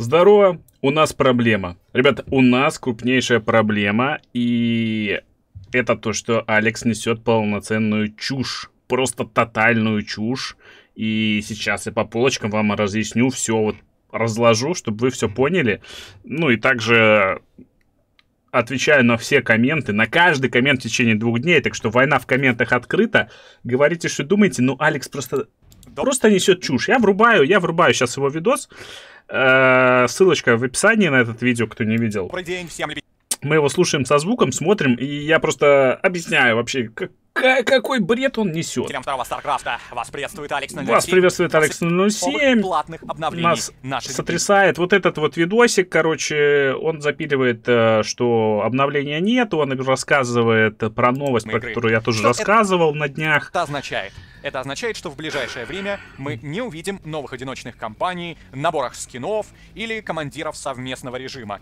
Здорово, у нас проблема. Ребята, у нас крупнейшая проблема, и это то, что Алекс несет полноценную чушь, просто тотальную чушь. И сейчас я по полочкам вам разъясню все, вот разложу, чтобы вы все поняли. Ну и также отвечаю на все комменты, на каждый коммент в течение двух дней, так что война в комментах открыта. Говорите, что думаете, ну Алекс просто просто несет чушь. Я врубаю, я врубаю сейчас его видос. Э, ссылочка в описании на этот видео, кто не видел. Добрый день всем, любителям мы его слушаем со звуком, смотрим, и я просто объясняю вообще, как, какой бред он несет. Тем второго Старкрафта. Вас приветствует Алекс 07. Вас приветствует Алекс 07. Платных Нас сотрясает вот этот вот видосик, короче, он запиливает, э, что обновления нет, он рассказывает про новость, про которую я тоже рассказывал на днях. Это означает? Это означает, что в ближайшее время мы не увидим новых одиночных компаний, наборах скинов или командиров совместного режима.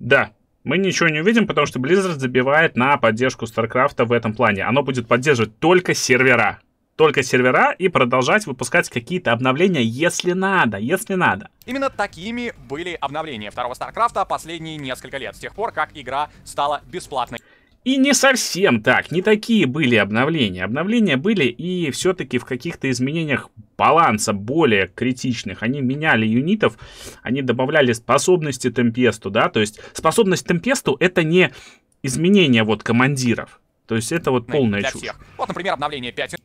Да, мы ничего не увидим, потому что Blizzard забивает на поддержку StarCraft в этом плане. Оно будет поддерживать только сервера. Только сервера и продолжать выпускать какие-то обновления, если надо, если надо. Именно такими были обновления второго StarCraft последние несколько лет, с тех пор, как игра стала бесплатной. И не совсем так, не такие были обновления. Обновления были и все-таки в каких-то изменениях баланса более критичных. Они меняли юнитов, они добавляли способности темпесту, да, то есть способность темпесту это не изменение вот командиров. То есть это вот полная чушь. Всех. Вот, например, обновление 5.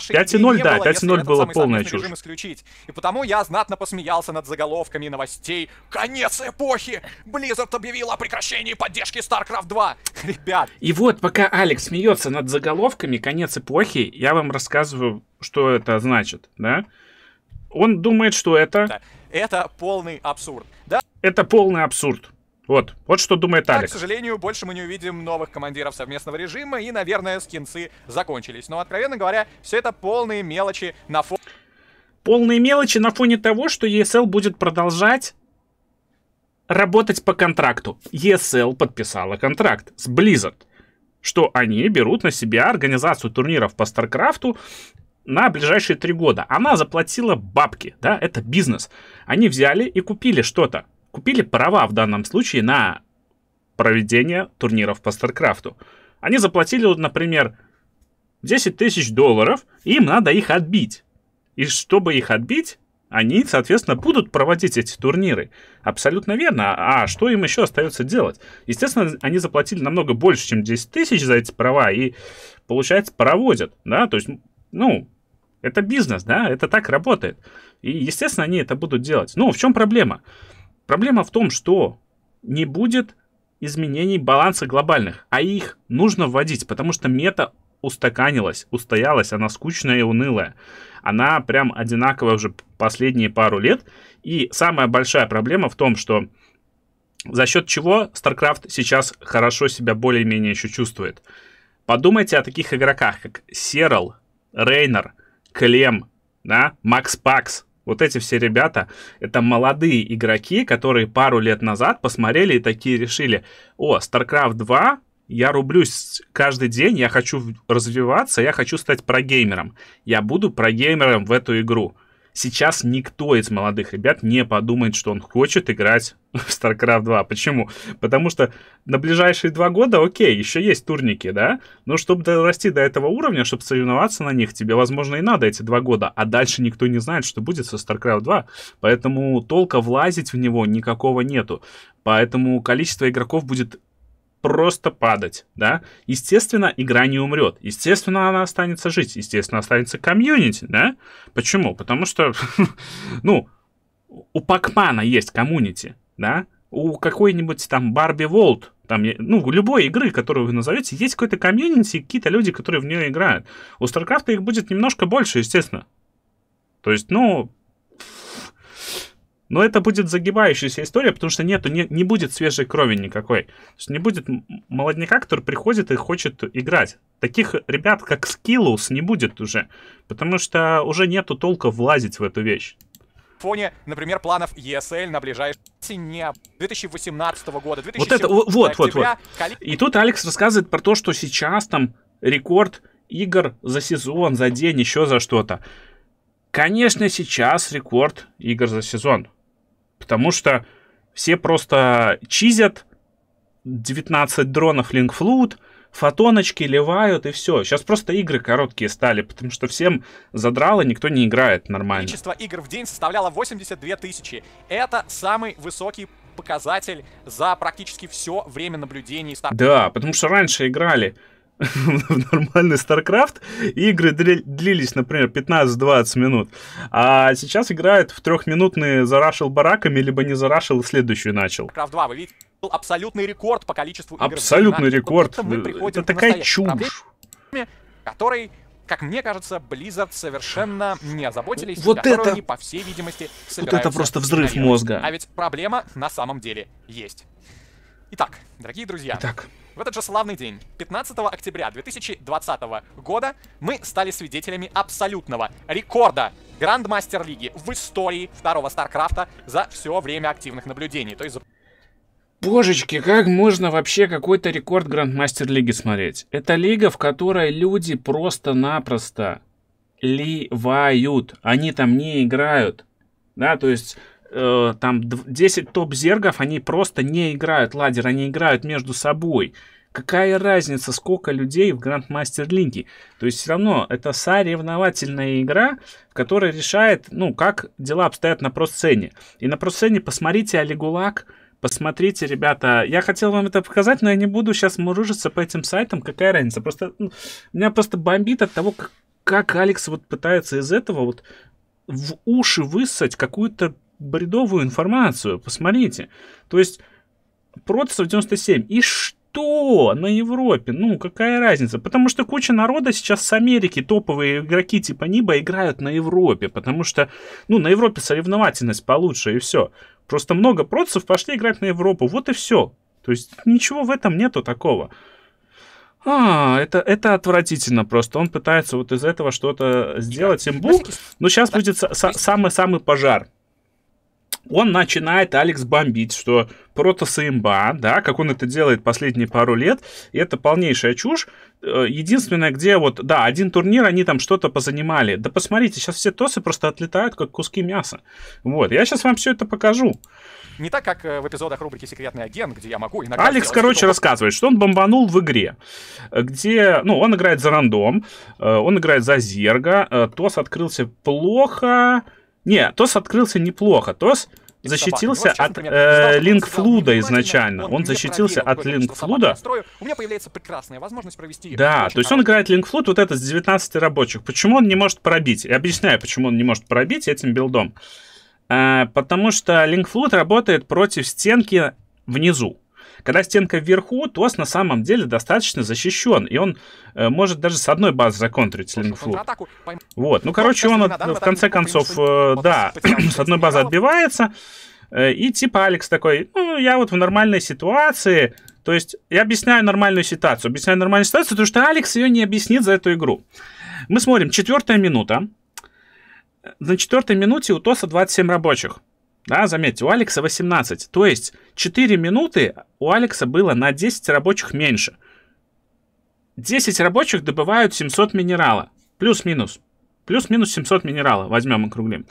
5.0, да, 5.0 было полная чушь. Исключить. И потому я знатно посмеялся над заголовками новостей. Конец эпохи! Blizzard объявила о прекращении поддержки StarCraft 2. Ребят. И вот, пока Алекс смеется над заголовками «Конец эпохи», я вам рассказываю, что это значит, да? Он думает, что это... Это полный абсурд. Да? Это полный абсурд. Вот, вот что думает Алекс. Так, к сожалению, больше мы не увидим новых командиров совместного режима, и, наверное, скинцы закончились. Но, откровенно говоря, все это полные мелочи на фоне... Полные мелочи на фоне того, что ESL будет продолжать работать по контракту. ESL подписала контракт с Blizzard, что они берут на себя организацию турниров по StarCraft на ближайшие три года. Она заплатила бабки, да, это бизнес. Они взяли и купили что-то купили права в данном случае на проведение турниров по Старкрафту. Они заплатили, вот, например, 10 тысяч долларов, и им надо их отбить. И чтобы их отбить, они, соответственно, будут проводить эти турниры. Абсолютно верно. А что им еще остается делать? Естественно, они заплатили намного больше, чем 10 тысяч за эти права, и, получается, проводят, да, то есть, ну, это бизнес, да, это так работает. И, естественно, они это будут делать. Ну, в чем проблема? Проблема. Проблема в том, что не будет изменений баланса глобальных, а их нужно вводить, потому что мета устаканилась, устоялась, она скучная и унылая. Она прям одинаковая уже последние пару лет. И самая большая проблема в том, что за счет чего StarCraft сейчас хорошо себя более-менее еще чувствует. Подумайте о таких игроках, как Серал, Рейнер, Клем, да, Макс Пакс, вот эти все ребята, это молодые игроки, которые пару лет назад посмотрели и такие решили, о, StarCraft 2, я рублюсь каждый день, я хочу развиваться, я хочу стать прогеймером. Я буду прогеймером в эту игру сейчас никто из молодых ребят не подумает, что он хочет играть в StarCraft 2. Почему? Потому что на ближайшие два года, окей, еще есть турники, да? Но чтобы дорасти до этого уровня, чтобы соревноваться на них, тебе, возможно, и надо эти два года. А дальше никто не знает, что будет со StarCraft 2. Поэтому толка влазить в него никакого нету. Поэтому количество игроков будет просто падать, да. Естественно, игра не умрет. Естественно, она останется жить. Естественно, останется комьюнити, да. Почему? Потому что, ну, у Пакмана есть комьюнити, да. У какой-нибудь там Барби Волт, там, ну, любой игры, которую вы назовете, есть какой-то комьюнити, какие-то люди, которые в нее играют. У StarCraft их будет немножко больше, естественно. То есть, ну, но это будет загибающаяся история, потому что нету, не, не будет свежей крови никакой. То есть не будет молодняка, который приходит и хочет играть. Таких ребят, как Скиллус, не будет уже. Потому что уже нету толка влазить в эту вещь фоне, например, планов ESL на ближайшие 2018 года. 2017 вот это, вот, октября, вот, вот. И тут Алекс рассказывает про то, что сейчас там рекорд игр за сезон, за день, еще за что-то. Конечно, сейчас рекорд игр за сезон. Потому что все просто чизят 19 дронов линкфлут, фотоночки ливают и все. Сейчас просто игры короткие стали, потому что всем задрало, никто не играет нормально. Количество игр в день составляло 82 тысячи. Это самый высокий показатель за практически все время наблюдений. Да, потому что раньше играли в нормальный StarCraft. Игры длились, например, 15-20 минут. А сейчас играют в трехминутные зарашил бараками, либо не зарашил, и следующую начал. StarCraft 2, вы видите, был абсолютный рекорд по количеству игр. Абсолютный рекорд. Это такая чушь. Который как мне кажется, Blizzard совершенно не озаботились, вот которые, это... по всей видимости, Вот это просто взрыв мозга. А ведь проблема на самом деле есть. Итак, дорогие друзья. Итак. В этот же славный день, 15 октября 2020 года, мы стали свидетелями абсолютного рекорда Грандмастер Лиги в истории второго Старкрафта за все время активных наблюдений. То есть Божечки, как можно вообще какой-то рекорд Грандмастер Лиги смотреть? Это лига, в которой люди просто-напросто ливают. Они там не играют. Да, то есть Э, там 10 топ-зергов, они просто не играют ладер, они играют между собой. Какая разница, сколько людей в Грандмастер линке? То есть все равно это соревновательная игра, в которой решает, ну, как дела обстоят на просцене. И на просцене посмотрите Олигулак, Посмотрите, ребята, я хотел вам это показать, но я не буду сейчас мурыжиться по этим сайтам, какая разница. Просто ну, меня просто бомбит от того, как, как Алекс вот пытается из этого вот в уши высать какую-то бредовую информацию, посмотрите. То есть Протасов 97. И что на Европе? Ну, какая разница? Потому что куча народа сейчас с Америки, топовые игроки типа Ниба играют на Европе, потому что, ну, на Европе соревновательность получше и все. Просто много протцев пошли играть на Европу, вот и все. То есть ничего в этом нету такого. А, это, это отвратительно просто. Он пытается вот из этого что-то сделать. Имбу. Но сейчас будет самый-самый пожар он начинает Алекс бомбить, что протосы имба, да, как он это делает последние пару лет, и это полнейшая чушь. Э, единственное, где вот, да, один турнир, они там что-то позанимали. Да посмотрите, сейчас все тосы просто отлетают, как куски мяса. Вот, я сейчас вам все это покажу. Не так, как э, в эпизодах рубрики «Секретный агент», где я могу иногда... Алекс, короче, что рассказывает, что он бомбанул в игре, где, ну, он играет за рандом, э, он играет за зерга, тос открылся плохо, не, Тос открылся неплохо. Тос защитился ну, э, Собака. от э, линкфлуда изначально. Он защитился от линкфлуда. У меня появляется прекрасная возможность провести... Да, то есть он играет линкфлуд вот это с 19 рабочих. Почему он не может пробить? Я объясняю, почему он не может пробить этим билдом. Э, потому что линкфлуд работает против стенки внизу. Когда стенка вверху, ТОС на самом деле достаточно защищен, и он э, может даже с одной базы законтрить лингфлу. Вот, ну короче, он от, в конце концов, э, да, с одной базы отбивается, э, и типа Алекс такой, ну я вот в нормальной ситуации, то есть я объясняю нормальную ситуацию, объясняю нормальную ситуацию, потому что Алекс ее не объяснит за эту игру. Мы смотрим, четвертая минута, на четвертой минуте у ТОСа 27 рабочих. Да, заметьте, у Алекса 18. То есть 4 минуты у Алекса было на 10 рабочих меньше. 10 рабочих добывают 700 минерала. Плюс-минус. Плюс-минус 700 минерала, возьмем и округлим.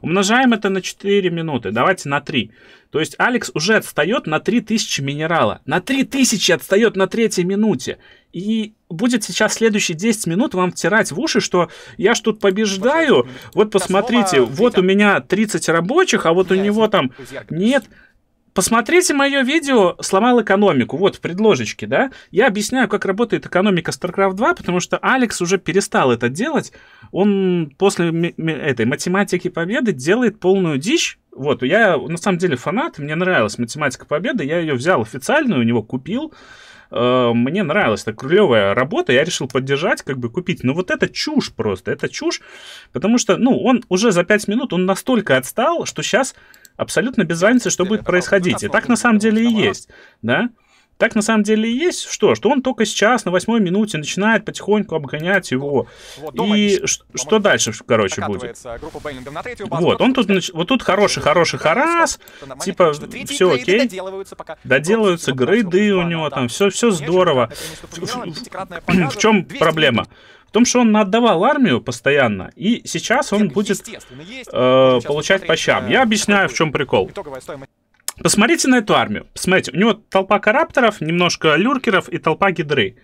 Умножаем это на 4 минуты, давайте на 3. То есть Алекс уже отстает на 3000 минерала. На 3000 отстает на третьей минуте. И будет сейчас следующие 10 минут вам втирать в уши, что я ж тут побеждаю, вот посмотрите, вот у меня 30 рабочих, а вот у него там нет. Посмотрите мое видео «Сломал экономику», вот в предложечке, да? Я объясняю, как работает экономика StarCraft 2, потому что Алекс уже перестал это делать. Он после этой математики победы делает полную дичь, вот, я на самом деле фанат, мне нравилась математика победы, я ее взял официальную, у него купил. Э, мне нравилась так клевая работа, я решил поддержать, как бы купить. Но вот это чушь просто, это чушь, потому что, ну, он уже за 5 минут, он настолько отстал, что сейчас абсолютно без разницы, что будет происходить. И так на самом деле и есть, да? Так на самом деле и есть что? Что он только сейчас, на восьмой минуте, начинает потихоньку обгонять его. Вот, и ш- что дальше, короче, будет? Третью, вот, он тут, нач... вот тут хороший, хороший харас, типа, все окей, доделываются, пока... доделываются грейды у него, там, все, все здорово. В чем проблема? В том, что он отдавал армию постоянно, и сейчас он будет э, получать по щам. Я э, объясняю, в чем прикол. Посмотрите на эту армию. Смотрите, у него толпа карапторов, немножко люркеров и толпа гидры.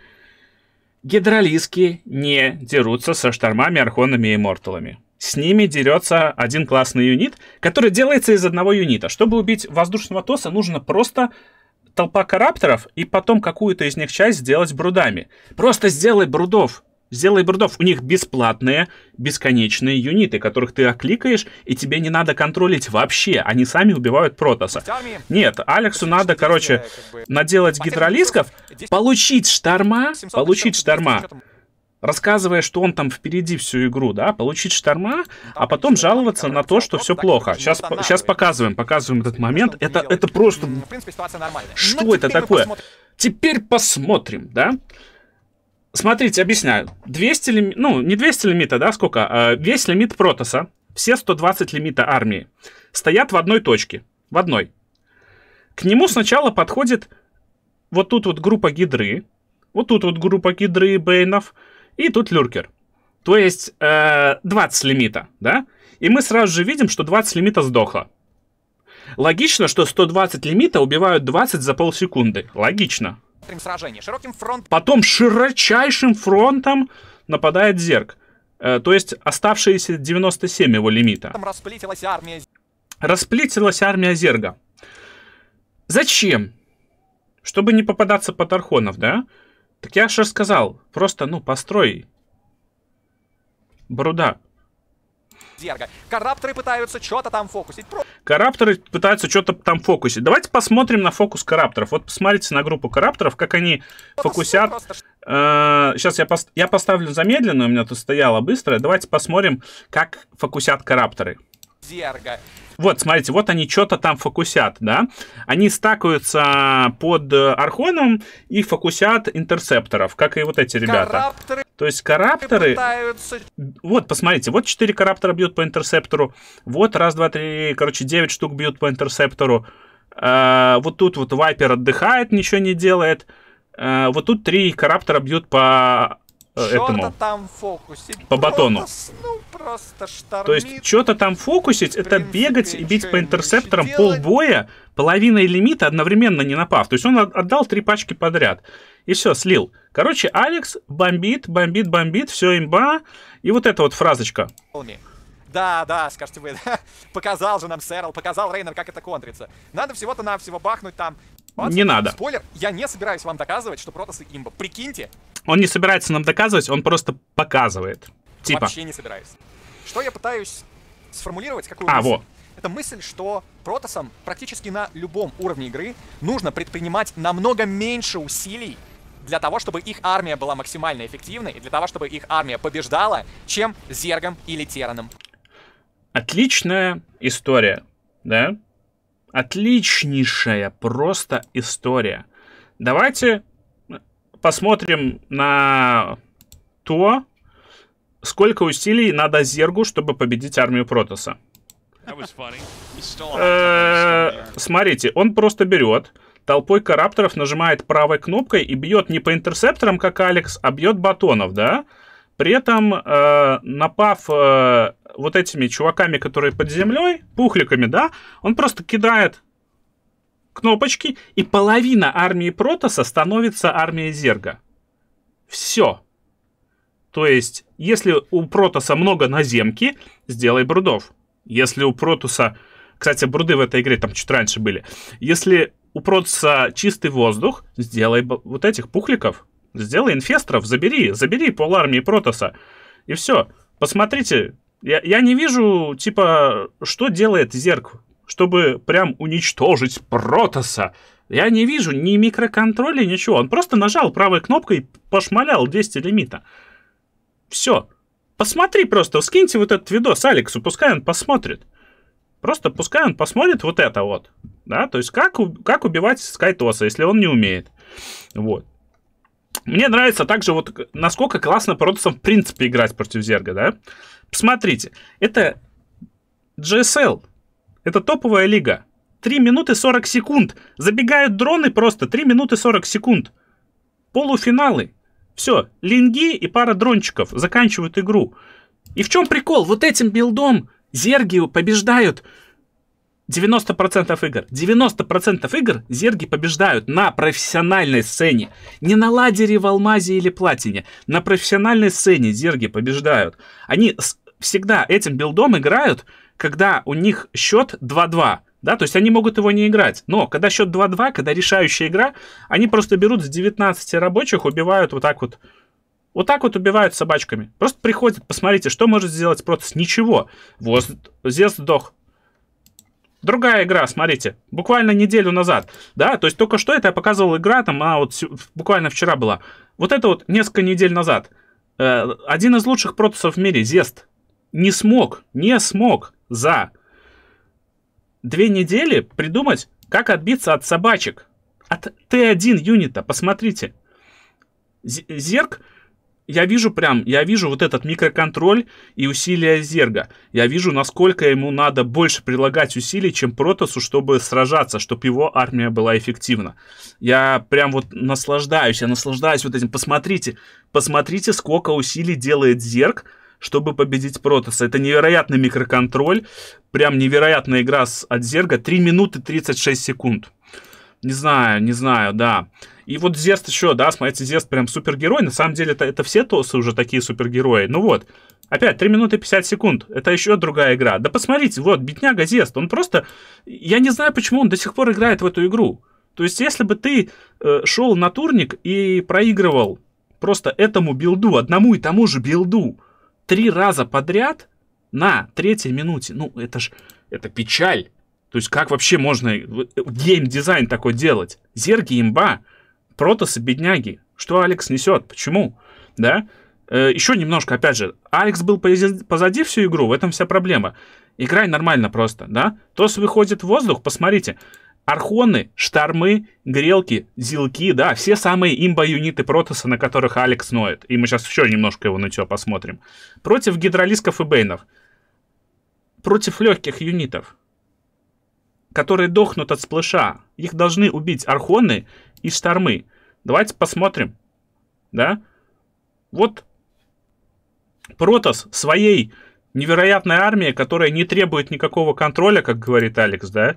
Гидролиски не дерутся со штормами, архонами и морталами. С ними дерется один классный юнит, который делается из одного юнита. Чтобы убить воздушного тоса, нужно просто толпа карапторов и потом какую-то из них часть сделать брудами. Просто сделай брудов. Сделай бердов. У них бесплатные, бесконечные юниты, которых ты окликаешь, и тебе не надо контролить вообще. Они сами убивают Протоса. Нет, Алексу надо, короче, наделать гидролисков, получить шторма, получить шторма рассказывая, что он там впереди всю игру, да, получить шторма, а потом жаловаться на то, что все плохо. Сейчас, сейчас показываем, показываем этот момент. Это, это просто... Что ну, это такое? Теперь посмотрим, да? Смотрите, объясняю. 200 лимит, ну, не 200 лимита, да, сколько? А весь лимит протоса, все 120 лимита армии, стоят в одной точке. В одной. К нему сначала подходит вот тут вот группа гидры, вот тут вот группа гидры бейнов, и тут люркер. То есть э, 20 лимита, да? И мы сразу же видим, что 20 лимита сдохло. Логично, что 120 лимита убивают 20 за полсекунды. Логично сражения. Широким фронтом... Потом широчайшим фронтом нападает Зерг, Э, то есть оставшиеся 97 его лимита. Там расплитилась армия... Расплитилась армия Зерга. Зачем? Чтобы не попадаться под Архонов, да? Так я же сказал, просто, ну, построй. Бруда. Дерга. Коррапторы пытаются что-то там фокусить. Коррапторы пытаются что-то там фокусить. Давайте посмотрим на фокус коррапторов. Вот посмотрите на группу коррапторов, как они фокусят. Сейчас э, я, пос я поставлю замедленную, у меня тут стояла быстрая. Давайте посмотрим, как фокусят коррапторы зерга. Вот, смотрите, вот они что-то там фокусят, да? Они стакаются под э, Архоном и фокусят интерсепторов, как и вот эти ребята. Карапторы То есть карапторы... Пытаются... Вот, посмотрите, вот 4 караптора бьют по интерсептору, вот раз, два, три, короче, 9 штук бьют по интерсептору. А, вот тут вот Вайпер отдыхает, ничего не делает. А, вот тут три караптора бьют по Э, этому. там фокусить. По батону. Просто, ну, просто То есть, что-то там фокусить, это бегать и бить по интерсепторам полбоя, половина лимита одновременно не напав. То есть, он отдал три пачки подряд. И все, слил. Короче, Алекс бомбит, бомбит, бомбит, все имба. И вот эта вот фразочка. Да, да, скажите вы. показал же нам Сэрл, показал Рейнер, как это контрится. Надо всего-то навсего бахнуть там не надо. Спойлер, я не собираюсь вам доказывать, что протосы имба. Прикиньте. Он не собирается нам доказывать, он просто показывает. Типа. Вообще не собираюсь. Что я пытаюсь сформулировать? Какую а, мысль? вот. Это мысль, что протосам практически на любом уровне игры нужно предпринимать намного меньше усилий для того, чтобы их армия была максимально эффективной и для того, чтобы их армия побеждала, чем зергом или тераном. Отличная история, да? Отличнейшая просто история. Давайте посмотрим на то, сколько усилий надо Зергу, чтобы победить армию Протоса. Э, смотрите, он просто берет, толпой карапторов нажимает правой кнопкой и бьет не по интерсепторам, как Алекс, а бьет батонов, да? При этом, э, напав э, вот этими чуваками, которые под землей, пухликами, да, он просто кидает кнопочки, и половина армии Протоса становится армией Зерга. Все. То есть, если у Протоса много наземки, сделай брудов. Если у Протоса... Кстати, бруды в этой игре там чуть раньше были. Если у Протоса чистый воздух, сделай вот этих пухликов. Сделай инфестров, забери, забери пол армии Протоса. И все. Посмотрите, я, я не вижу, типа, что делает Зерк, чтобы прям уничтожить Протоса. Я не вижу ни микроконтроля, ничего. Он просто нажал правой кнопкой, пошмалял 200 лимита. Все. Посмотри просто, скиньте вот этот видос Алексу, пускай он посмотрит. Просто пускай он посмотрит вот это вот. Да, то есть как, как убивать Скайтоса, если он не умеет. Вот. Мне нравится также вот насколько классно Протасом в принципе играть против Зерга, да? Посмотрите, это GSL, это топовая лига. 3 минуты 40 секунд. Забегают дроны просто 3 минуты 40 секунд. Полуфиналы. Все, линги и пара дрончиков заканчивают игру. И в чем прикол? Вот этим билдом Зерги побеждают 90% игр. 90% игр зерги побеждают на профессиональной сцене. Не на ладере в алмазе или платине. На профессиональной сцене зерги побеждают. Они всегда этим билдом играют, когда у них счет 2-2. Да, то есть они могут его не играть. Но когда счет 2-2, когда решающая игра, они просто берут с 19 рабочих, убивают вот так вот вот так вот убивают собачками. Просто приходят, посмотрите, что может сделать протез. Ничего. Вот, зес сдох. Другая игра, смотрите, буквально неделю назад, да, то есть только что это я показывал игра, там она вот буквально вчера была. Вот это вот несколько недель назад. Э, один из лучших протусов в мире, Зест, не смог, не смог за две недели придумать, как отбиться от собачек. От Т1 юнита, посмотрите. Зерк я вижу прям, я вижу вот этот микроконтроль и усилия Зерга. Я вижу, насколько ему надо больше прилагать усилий, чем Протосу, чтобы сражаться, чтобы его армия была эффективна. Я прям вот наслаждаюсь, я наслаждаюсь вот этим. Посмотрите, посмотрите, сколько усилий делает Зерг, чтобы победить Протоса. Это невероятный микроконтроль, прям невероятная игра от Зерга. 3 минуты 36 секунд. Не знаю, не знаю, да. И вот Зест еще, да, смотрите, Зест прям супергерой. На самом деле это, это все тосы уже такие супергерои. Ну вот, опять 3 минуты 50 секунд. Это еще другая игра. Да посмотрите, вот, бедняга Зест, он просто... Я не знаю, почему он до сих пор играет в эту игру. То есть, если бы ты э, шел на турник и проигрывал просто этому билду, одному и тому же билду, три раза подряд на третьей минуте, ну, это ж... Это печаль. То есть как вообще можно э, э, геймдизайн такой делать? Зерги имба, протосы бедняги. Что Алекс несет? Почему? Да? Э, еще немножко, опять же, Алекс был позади всю игру, в этом вся проблема. Играй нормально просто, да? Тос выходит в воздух, посмотрите. Архоны, штормы, грелки, зилки, да, все самые имба-юниты Протоса, на которых Алекс ноет. И мы сейчас еще немножко его на нытье посмотрим. Против гидролисков и бейнов. Против легких юнитов которые дохнут от сплэша. Их должны убить архоны и штормы. Давайте посмотрим. Да? Вот протос своей невероятной армии, которая не требует никакого контроля, как говорит Алекс, да,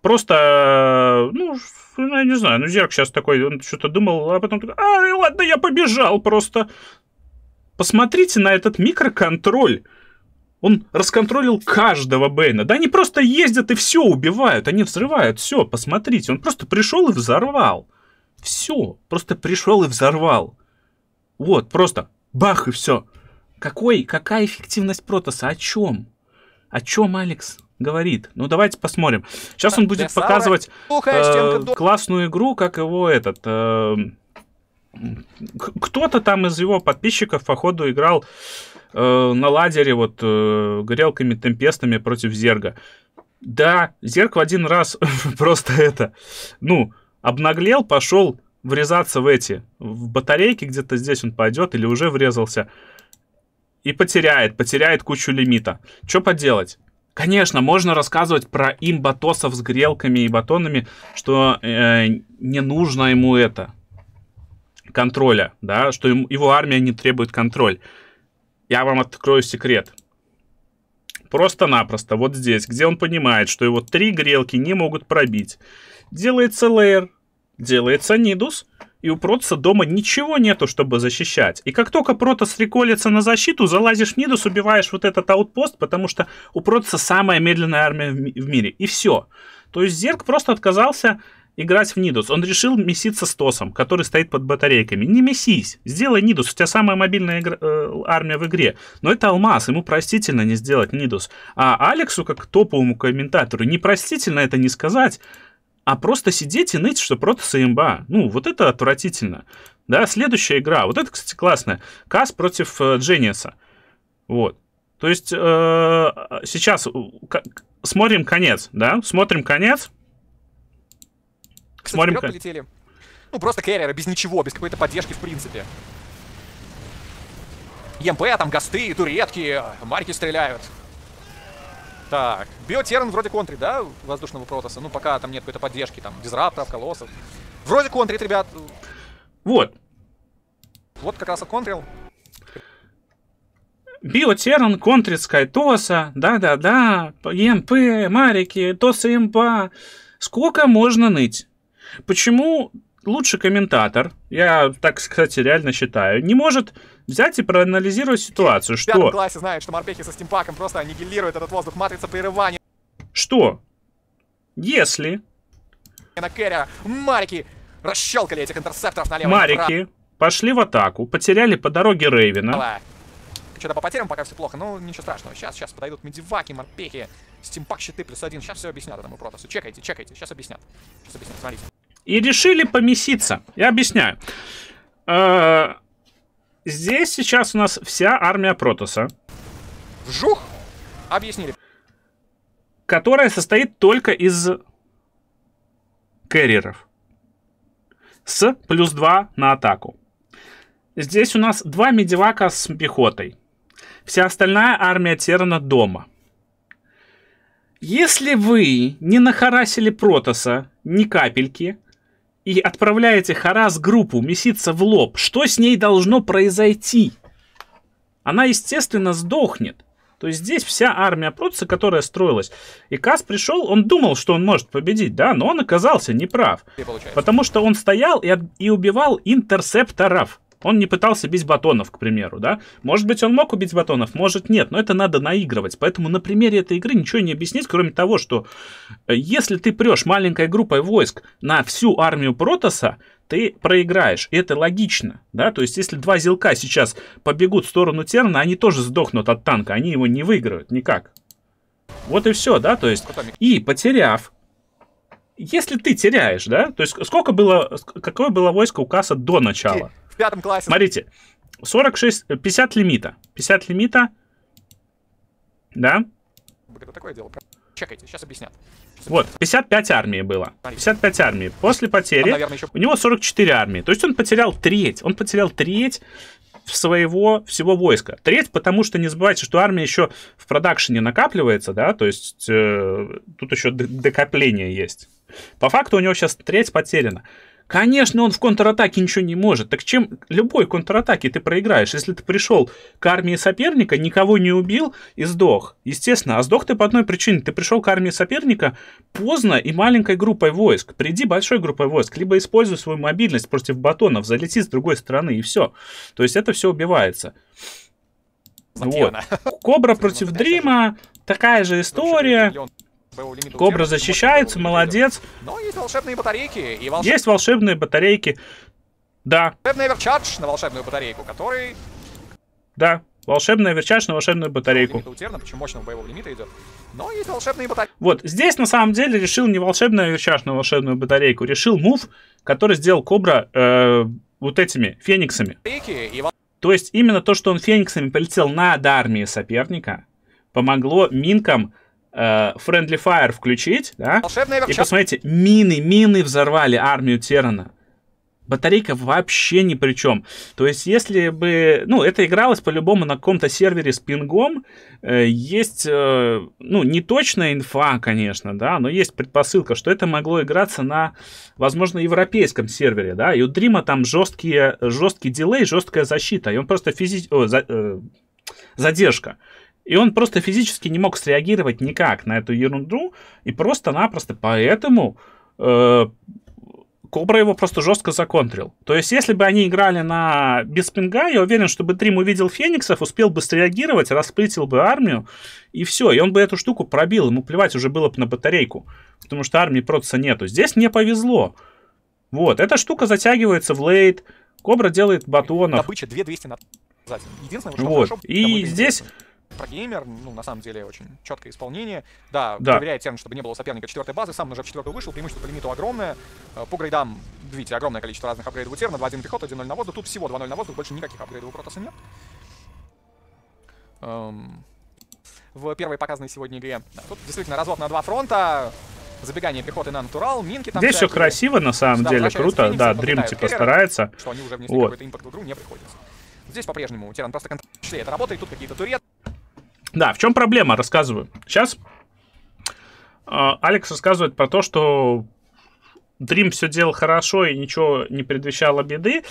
просто, э, ну, ну, я не знаю, ну, Зерк сейчас такой, он что-то думал, а потом такой, а, ладно, я побежал просто. Посмотрите на этот микроконтроль. Он расконтролил каждого Бэйна. Да они просто ездят и все убивают. Они взрывают все. Посмотрите, он просто пришел и взорвал. Все. Просто пришел и взорвал. Вот, просто бах и все. Какой, какая эффективность Протаса? О чем? О чем Алекс говорит? Ну, давайте посмотрим. Сейчас он будет показывать э, классную игру, как его этот... Э, кто-то там из его подписчиков, походу, играл э, на ладере вот э, грелками, темпестами против зерга. Да, зерг в один раз просто это, ну, обнаглел, пошел врезаться в эти, в батарейки где-то здесь он пойдет или уже врезался. И потеряет, потеряет кучу лимита. Что поделать? Конечно, можно рассказывать про имбатосов с грелками и батонами, что э, не нужно ему это контроля, да, что ему, его армия не требует контроль. Я вам открою секрет. Просто-напросто, вот здесь, где он понимает, что его три грелки не могут пробить, делается лейер, делается нидус, и у Протаса дома ничего нету, чтобы защищать. И как только Протас реколится на защиту, залазишь в Нидус, убиваешь вот этот аутпост, потому что у Протаса самая медленная армия в, ми в мире. И все. То есть Зерк просто отказался играть в Нидус. Он решил меситься с Тосом, который стоит под батарейками. Не месись, сделай Нидус. У тебя самая мобильная игра, э, армия в игре. Но это Алмаз, ему простительно не сделать Нидус. А Алексу, как топовому комментатору, непростительно это не сказать, а просто сидеть и ныть, что протас и имба. Ну, вот это отвратительно. Да, следующая игра. Вот это, кстати, классная. Кас против э, Дженниса. Вот. То есть э, сейчас смотрим конец, да? Смотрим конец смотрим как полетели. Ну, просто керриера, без ничего, без какой-то поддержки в принципе. ЕМП, а там гасты, туретки, марки стреляют. Так, биотерн вроде контри, да, воздушного протоса? Ну, пока там нет какой-то поддержки, там, дизрапторов, колоссов. Вроде контрит, ребят. Вот. Вот как раз и контрил. Биотерн, контрит Скайтоса, да-да-да, ЕМП, Марики, Тоса имба. Сколько можно ныть? почему лучший комментатор, я так, кстати, реально считаю, не может взять и проанализировать ситуацию, что... В пятом классе знает, что морпехи со стимпаком просто аннигилируют этот воздух, матрица прерывания. Что? Если... На Кэрриера, Марики, расщелкали этих интерсепторов налево Марики пошли в атаку, потеряли по дороге Рейвена. Что-то по потерям пока все плохо, но ну, ничего страшного. Сейчас, сейчас подойдут медиваки, морпехи, стимпак щиты плюс один. Сейчас все объяснят этому протасу. Чекайте, чекайте, сейчас объяснят. Сейчас объяснят, смотрите. И решили помеситься. Я объясняю. Э, здесь сейчас у нас вся армия Протоса. Вжух! Объяснили. Которая состоит только из кэрриеров. С плюс 2 на атаку. Здесь у нас два медивака с пехотой. Вся остальная армия Терна дома. Если вы не нахарасили Протоса ни капельки, и отправляете харас-группу меситься в лоб, что с ней должно произойти? Она, естественно, сдохнет. То есть здесь вся армия Пруца, которая строилась. И Кас пришел, он думал, что он может победить, да, но он оказался неправ. Потому что он стоял и, и убивал интерсепторов. Он не пытался бить батонов, к примеру, да? Может быть, он мог убить батонов, может нет, но это надо наигрывать. Поэтому на примере этой игры ничего не объяснить, кроме того, что э, если ты прешь маленькой группой войск на всю армию протоса, ты проиграешь. И это логично, да? То есть, если два зелка сейчас побегут в сторону Терна, они тоже сдохнут от танка, они его не выиграют никак. Вот и все, да, то есть, и потеряв если ты теряешь, да, то есть сколько было, какое было войско у Касса до начала? В пятом классе. Смотрите, 46, 50 лимита. 50 лимита. Да? Это такое дело. Чекайте, сейчас объяснят. Вот, 55 армии было. 55 армии. После потери Там, наверное, еще... у него 44 армии. То есть он потерял треть. Он потерял треть своего всего войска. Треть, потому что не забывайте, что армия еще в продакшене накапливается, да, то есть э, тут еще докопление есть. По факту у него сейчас треть потеряна. Конечно, он в контратаке ничего не может. Так чем любой контратаке ты проиграешь? Если ты пришел к армии соперника, никого не убил и сдох. Естественно, а сдох ты по одной причине. Ты пришел к армии соперника поздно и маленькой группой войск. Приди большой группой войск. Либо используй свою мобильность против батонов, залети с другой стороны и все. То есть это все убивается. Вот. Кобра против Дрима. Такая же история. Кобра защищается, молодец. Но есть ну волшебные батарейки. И волшеб... Есть волшебные батарейки. Да. Волшебная верчадж на волшебную батарейку, который... Да. Волшебная верчаж на волшебную батарейку. Ну вот, здесь на самом деле решил не волшебная верчаж на волшебную батарейку, решил мув, который сделал Кобра э, вот этими фениксами. То есть именно то, что он фениксами полетел над армией соперника, помогло Минкам Э, Friendly Fire включить, да? И посмотрите, мины, мины взорвали армию Терана. Батарейка вообще ни при чем. То есть, если бы... Ну, это игралось по-любому на каком-то сервере с пингом. Э, есть, э, ну, не точная инфа, конечно, да, но есть предпосылка, что это могло играться на, возможно, европейском сервере, да. И у Дрима там жесткие, жесткий дилей, жесткая защита. И он просто физи... задержка. И он просто физически не мог среагировать никак на эту ерунду, и просто-напросто поэтому э, Кобра его просто жестко законтрил. То есть, если бы они играли на без пинга, я уверен, что бы Трим увидел Фениксов, успел бы среагировать, расплетил бы армию, и все. И он бы эту штуку пробил, ему плевать уже было бы на батарейку, потому что армии протца нету. Здесь не повезло. Вот, эта штука затягивается в лейт, Кобра делает батонов. Добыча 2200 на... Единственное, что вот. хорошо, и здесь про геймер, ну, на самом деле, очень четкое исполнение. Да, да. проверяет тем, чтобы не было соперника четвертой базы, сам уже в четвертую вышел, преимущество по лимиту огромное. Э, по грейдам, видите, огромное количество разных апгрейдов у Терна, 2-1 пехота, 1-0 на воздух, тут всего 2-0 на воздух, больше никаких апгрейдов у Протаса нет. Эм... В первой показанной сегодня игре. Да, тут действительно развод на два фронта, забегание пехоты на натурал, минки там... Здесь все красиво, на самом Сюда деле, круто, фениксы, да, Дрим типа старается. Что они уже внесли вот. какой-то импорт в игру, не приходится. Здесь по-прежнему теран просто контролирует, это работает, тут какие-то туреты. Да, в чем проблема, рассказываю. Сейчас а, Алекс рассказывает про то, что Dream все делал хорошо и ничего не предвещало беды.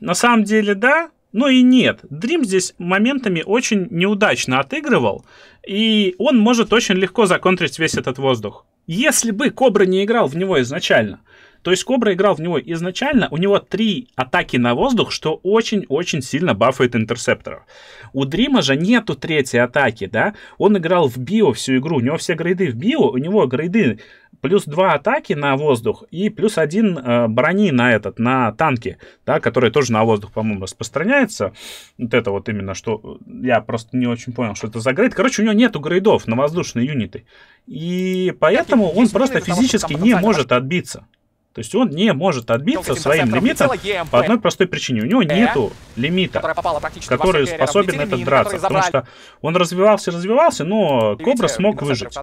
На самом деле, да, но и нет. Dream здесь моментами очень неудачно отыгрывал, и он может очень легко законтрить весь этот воздух. Если бы Кобра не играл в него изначально – то есть Кобра играл в него изначально, у него три атаки на воздух, что очень-очень сильно бафает интерсепторов. У Дрима же нету третьей атаки, да, он играл в био всю игру, у него все грейды в био, у него грейды плюс два атаки на воздух и плюс один э, брони на этот, на танки, да, которые тоже на воздух, по-моему, распространяется. Вот это вот именно, что э, я просто не очень понял, что это за грейд. Короче, у него нету грейдов на воздушные юниты. И поэтому он просто физически не может отбиться. То есть он не может отбиться своим лимитом по одной простой причине. У него э, нету лимита, который способен этот драться. Потому что он развивался, развивался, но Кобра смог выжить.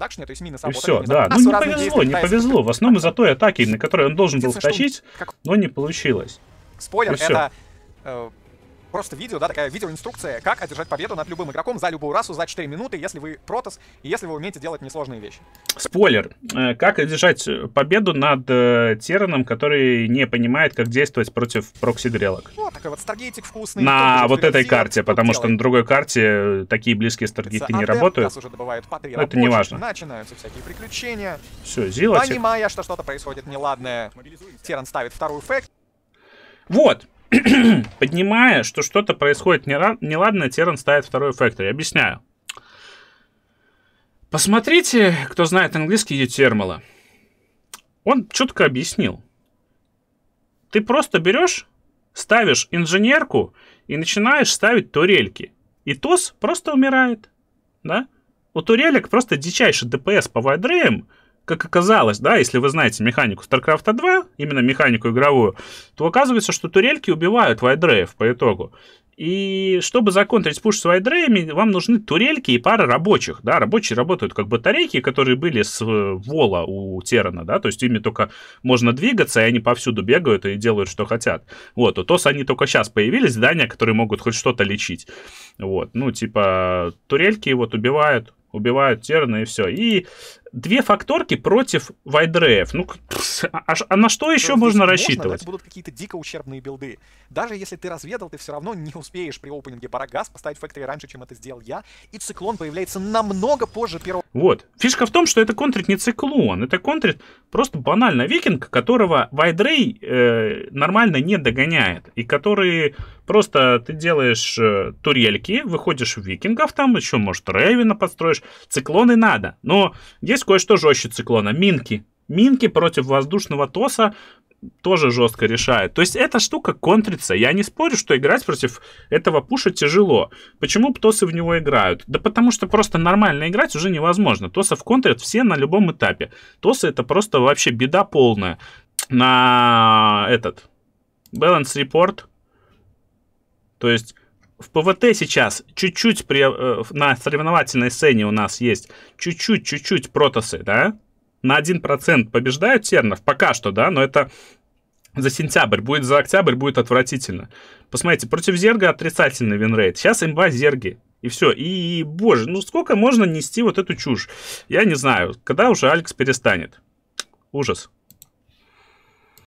И все, да. Ну не повезло, не повезло. В основном из-за той атаки, на которой он должен был втащить, но не получилось. Спойлер, это э, просто видео, да, такая видеоинструкция, как одержать победу над любым игроком за любую расу за 4 минуты, если вы протас, и если вы умеете делать несложные вещи. Спойлер. Э, как одержать победу над э, Тираном, который не понимает, как действовать против прокси-дрелок? Вот такой вот старгейтик вкусный. На вот этой карте, потому что на другой карте э, такие близкие старгейты не работают. уже добывают по три ну, Это не важно. Начинаются всякие приключения. Все, Зила. Понимая, что что-то происходит неладное, Тиран ставит вторую фэк. Вот, Поднимая, что что-то происходит неладное, Террен ставит второй фактор. Объясняю. Посмотрите, кто знает английский, ее термала. Он четко объяснил. Ты просто берешь, ставишь инженерку и начинаешь ставить турельки. И ТОС просто умирает. Да? У турелек просто дичайший ДПС по вайдреям, как оказалось, да, если вы знаете механику StarCraft 2, именно механику игровую, то оказывается, что турельки убивают вайдреев по итогу. И чтобы законтрить пуш с вайдреями, вам нужны турельки и пара рабочих. Да, рабочие работают как батарейки, которые были с э, вола у Терана, да, то есть ими только можно двигаться, и они повсюду бегают и делают, что хотят. Вот, у ТОС они только сейчас появились, здания, которые могут хоть что-то лечить. Вот, ну, типа, турельки вот убивают, убивают Терна и все. И две факторки против Вайдреф. Ну, а, а на что еще ну, можно рассчитывать? Можно, будут какие-то дико ущербные билды. Даже если ты разведал, ты все равно не успеешь при опенинге Барагас поставить фактори раньше, чем это сделал я, и циклон появляется намного позже первого... Вот. Фишка в том, что это контрит не циклон, это контрит просто банально викинг, которого Вайдрей э, нормально не догоняет, и который Просто ты делаешь э, турельки, выходишь в викингов, там еще, может, Рейвена подстроишь. Циклоны надо. Но есть кое-что жестче циклона. Минки. Минки против воздушного тоса тоже жестко решает. То есть эта штука контрится. Я не спорю, что играть против этого пуша тяжело. Почему тосы в него играют? Да потому что просто нормально играть уже невозможно. Тосов контрят все на любом этапе. Тосы это просто вообще беда полная. На этот Balance Report то есть в ПВТ сейчас чуть-чуть при, э, на соревновательной сцене у нас есть чуть-чуть, чуть-чуть протасы, да? На 1% побеждают тернов пока что, да, но это за сентябрь, будет за октябрь, будет отвратительно. Посмотрите, против Зерга отрицательный винрейт. Сейчас имба Зерги. И все. И, боже, ну сколько можно нести вот эту чушь? Я не знаю. Когда уже Алекс перестанет? Ужас.